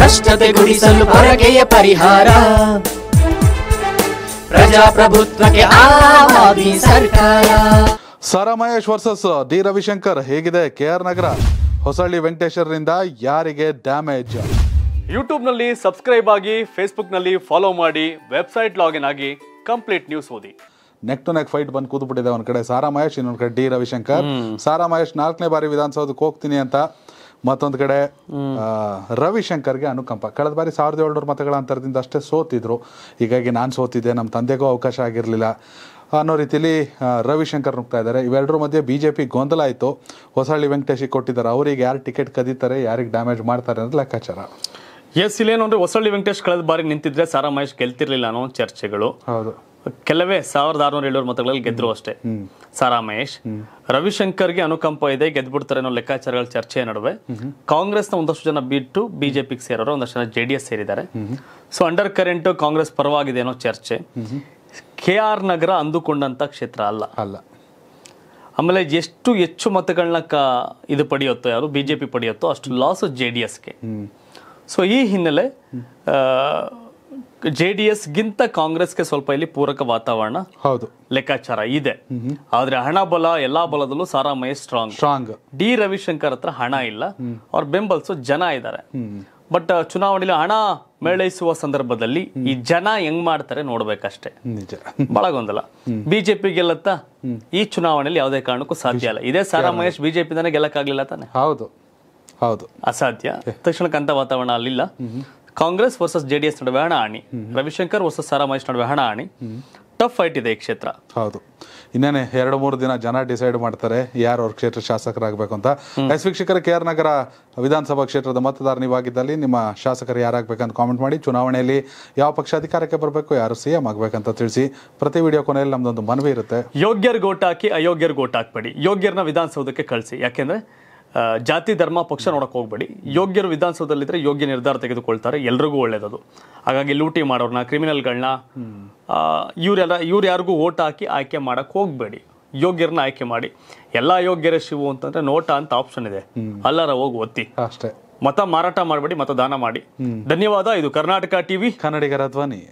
ಭ್ರಷ್ಟತೆ ಗುಡಿಸಲು ಪರಕೆಯ ಪರಿಹಾರ ಪ್ರಜಾಪ್ರಭುತ್ವಕ್ಕೆ ಸರ್ಕಾರ ಸರ ಮಹೇಶ್ ವರ್ಸಸ್ ಡಿ ರವಿಶಂಕರ್ ಹೇಗಿದೆ ಕೆಆರ್ ನಗರ ಹೊಸಳ್ಳಿ ವೆಂಕಟೇಶ್ವರರಿಂದ ಯಾರಿಗೆ ಡ್ಯಾಮೇಜ್ ನಲ್ಲಿ ಸಬ್ಸ್ಕ್ರೈಬ್ ಆಗಿ ಫೇಸ್ಬುಕ್ ನಲ್ಲಿ ಫಾಲೋ ಮಾಡಿ ವೆಬ್ಸೈಟ್ ಲಾಗಿನ್ ಆಗಿ ಕಂಪ್ಲೀಟ್ ನ್ಯೂಸ್ ಓದಿ ನೆಕ್ ಟು ನೆಕ್ ಫೈಟ್ ಬಂದು ಕೂತು ಒಂದ್ ಕಡೆ ಸಾರಾ ಮಹೇಶ್ ಇನ್ನೊಂದ್ ಕಡೆ ಡಿ ರವಿಶಂಕರ್ ಸಾರಾ ಮಹೇಶ್ ನಾಲ್ಕನೇ ಬಾರಿ ವಿಧಾನಸೌಧಕ್ಕೆ ಹೋಗ್ತೀನಿ ಅಂತ ಮತ್ತೊಂದು ಕಡೆ ರವಿಶಂಕರ್ಗೆ ಅನುಕಂಪ ಕಳೆದ ಬಾರಿ ಸಾವಿರದ ಏಳ್ನೂರು ಮತಗಳ ಅಂತರದಿಂದ ಅಷ್ಟೇ ಸೋತಿದ್ರು ಹೀಗಾಗಿ ನಾನು ಸೋತಿದ್ದೆ ನಮ್ಮ ತಂದೆಗೂ ಅವಕಾಶ ಆಗಿರಲಿಲ್ಲ ಅನ್ನೋ ರೀತಿಯಲ್ಲಿ ರವಿಶಂಕರ್ ನುಗ್ತಾ ಇದ್ದಾರೆ ಇವೆರಡರ ಮಧ್ಯೆ ಬಿ ಜೆ ಪಿ ಗೊಂದಲ ಆಯಿತು ಹೊಸಹಳ್ಳಿ ವೆಂಕಟೇಶಿಗೆ ಕೊಟ್ಟಿದ್ದಾರೆ ಅವರಿಗೆ ಯಾರು ಟಿಕೆಟ್ ಕದೀತಾರೆ ಯಾರಿಗೆ ಡ್ಯಾಮೇಜ್ ಮಾಡ್ತಾರೆ ಅಂತ ಲೆಕ್ಕಾಚಾರ ಎಸ್ ಇಲ್ಲೇನು ಅಂದರೆ ಹೊಸಳ್ಳಿ ವೆಂಕಟೇಶ್ ಕಳೆದ ಬಾರಿ ನಿಂತಿದ್ರೆ ಸಾರಾ ಮಹೇಶ್ ಗೆಲ್ತಿರ್ಲಿಲ್ಲ ಅನ್ನೋ ಚರ್ಚೆಗಳು ಹೌದು ಕೆಲವೇ ಸಾವಿರದ ಆರುನೂರ ಏಳುನೂರ ಮತಗಳಲ್ಲಿ ಗೆದ್ರು ಅಷ್ಟೇ ಸಾರಾ ಮಹೇಶ್ ರವಿಶಂಕರ್ಗೆ ಅನುಕಂಪ ಇದೆ ಗೆದ್ಬಿಡ್ತಾರೆ ಅನ್ನೋ ಲೆಕ್ಕಾಚಾರಗಳ ಚರ್ಚೆಯ ನಡುವೆ ಕಾಂಗ್ರೆಸ್ನ ಒಂದಷ್ಟು ಜನ ಬಿಟ್ಟು ಬಿಜೆಪಿಗೆ ಸೇರೋರು ಒಂದಷ್ಟು ಜನ ಜೆ ಡಿ ಎಸ್ ಸೇರಿದ್ದಾರೆ ಸೊ ಅಂಡರ್ ಕರೆಂಟ್ ಕಾಂಗ್ರೆಸ್ ಪರವಾಗಿದೆ ಅನ್ನೋ ಚರ್ಚೆ ಕೆ ಆರ್ ನಗರ ಅಂದುಕೊಂಡಂತ ಕ್ಷೇತ್ರ ಅಲ್ಲ ಅಲ್ಲ ಆಮೇಲೆ ಎಷ್ಟು ಹೆಚ್ಚು ಮತಗಳನ್ನ ಕ ಇದು ಪಡೆಯುತ್ತೋ ಯಾರು ಬಿಜೆಪಿ ಪಡೆಯುತ್ತೋ ಅಷ್ಟು ಲಾಸ್ ಜೆ ಡಿ ಎಸ್ಗೆ ಸೊ ಈ ಹಿನ್ನೆಲೆ ಜೆ ಡಿ ಎಸ್ ಗಿಂತ ಕಾಂಗ್ರೆಸ್ಗೆ ಸ್ವಲ್ಪ ಇಲ್ಲಿ ಪೂರಕ ವಾತಾವರಣ ಹೌದು ಲೆಕ್ಕಾಚಾರ ಇದೆ ಆದ್ರೆ ಹಣ ಬಲ ಎಲ್ಲಾ ಬಲದಲ್ಲೂ ಸಾರಾಮಯ್ಯ ಸ್ಟ್ರಾಂಗ್ ಸ್ಟ್ರಾಂಗ್ ಡಿ ರವಿಶಂಕರ್ ಹತ್ರ ಹಣ ಇಲ್ಲ ಅವ್ರ ಬೆಂಬಲಿಸೋ ಜನ ಇದ್ದಾರೆ ಬಟ್ ಚುನಾವಣೆಯಲ್ಲಿ ಹಣ ಮೇಳೈಸುವ ಸಂದರ್ಭದಲ್ಲಿ ಈ ಜನ ಹೆಂಗ್ ಮಾಡ್ತಾರೆ ನೋಡ್ಬೇಕಷ್ಟೇ ಬಹಳ ಗೊಂದಲ ಬಿಜೆಪಿ ಗೆಲ್ಲತ್ತಾ ಈ ಚುನಾವಣೆಯಲ್ಲಿ ಯಾವುದೇ ಕಾರಣಕ್ಕೂ ಸಾಧ್ಯ ಇಲ್ಲ ಇದೇ ಸಾರಾಮಹೇಶ್ ಬಿಜೆಪಿ ಗೆಲ್ಲಕ್ಕಾಗ್ಲಿಲ್ಲ ತಾನೆ ಹೌದು ಹೌದು ಅಸಾಧ್ಯ ತಕ್ಷಣಕ್ಕಂತ ವಾತಾವರಣ ಅಲ್ಲಿಲ್ಲ ಕಾಂಗ್ರೆಸ್ ವರ್ಸಸ್ ಜೆಡಿಎಸ್ ನಡುವೆ ಹಣಾಹಣಿ ರವಿಶಂಕರ್ ವರ್ಸಸ್ ಮಹೇಶ್ ನಡುವೆ ಹಣಾಹಣಿ ಟಫ್ ಫೈಟ್ ಇದೆ ಈ ಕ್ಷೇತ್ರ ಹೌದು ಇನ್ನೇನೆ ಎರಡು ಮೂರು ದಿನ ಜನ ಡಿಸೈಡ್ ಮಾಡ್ತಾರೆ ಯಾರು ಅವ್ರ ಕ್ಷೇತ್ರ ಶಾಸಕರಾಗಬೇಕು ಅಂತ ಎಸ್ ವೀಕ್ಷಕರ ಕೆ ಆರ್ ನಗರ ವಿಧಾನಸಭಾ ಕ್ಷೇತ್ರದ ಮತದಾರ ನೀವಾಗಿದ್ದಲ್ಲಿ ನಿಮ್ಮ ಶಾಸಕರು ಯಾರಾಗಬೇಕಂತ ಕಾಮೆಂಟ್ ಮಾಡಿ ಚುನಾವಣೆಯಲ್ಲಿ ಯಾವ ಪಕ್ಷ ಅಧಿಕಾರಕ್ಕೆ ಬರಬೇಕು ಯಾರು ಸಿಎಂ ಎಂ ಆಗಬೇಕಂತ ತಿಳಿಸಿ ಪ್ರತಿ ವಿಡಿಯೋ ಕೊನೆಯಲ್ಲಿ ನಮ್ದೊಂದು ಮನವಿ ಇರುತ್ತೆ ಯೋಗ್ಯರ್ ಗೋಟ್ ಹಾಕಿ ಅಯೋಗ್ಯರ್ ಗೋಟ್ ಹಾಕ್ಬೇಡಿ ಯೋಗ್ಯರ್ನ ವಿಧಾನಸೌಧಕ್ಕೆ ಕಳಿಸಿ ಯಾಕೆಂದ್ರೆ ಜಾತಿ ಧರ್ಮ ಪಕ್ಷ ನೋಡಕ್ಕೆ ಹೋಗ್ಬೇಡಿ ಯೋಗ್ಯರು ವಿಧಾನಸೌಧದಲ್ಲಿದ್ದರೆ ಯೋಗ್ಯ ನಿರ್ಧಾರ ತೆಗೆದುಕೊಳ್ತಾರೆ ಎಲ್ರಿಗೂ ಒಳ್ಳೇದದು ಹಾಗಾಗಿ ಲೂಟಿ ಮಾಡೋರನ್ನ ಕ್ರಿಮಿನಲ್ಗಳನ್ನ ಇವರೆಲ್ಲ ಇವ್ರು ಯಾರಿಗೂ ಓಟ್ ಹಾಕಿ ಆಯ್ಕೆ ಮಾಡೋಕ್ಕೆ ಹೋಗ್ಬೇಡಿ ಯೋಗ್ಯರನ್ನ ಆಯ್ಕೆ ಮಾಡಿ ಎಲ್ಲ ಯೋಗ್ಯರ ಶಿವು ಅಂತಂದ್ರೆ ನೋಟ ಅಂತ ಆಪ್ಷನ್ ಇದೆ ಅಲ್ಲರ ಹೋಗಿ ಒತ್ತಿ ಅಷ್ಟೇ ಮತ ಮಾರಾಟ ಮಾಡಬೇಡಿ ಮತ ದಾನ ಮಾಡಿ ಧನ್ಯವಾದ ಇದು ಕರ್ನಾಟಕ ಟಿವಿ ಕನ್ನಡಿಗರ ಧ್ವನಿ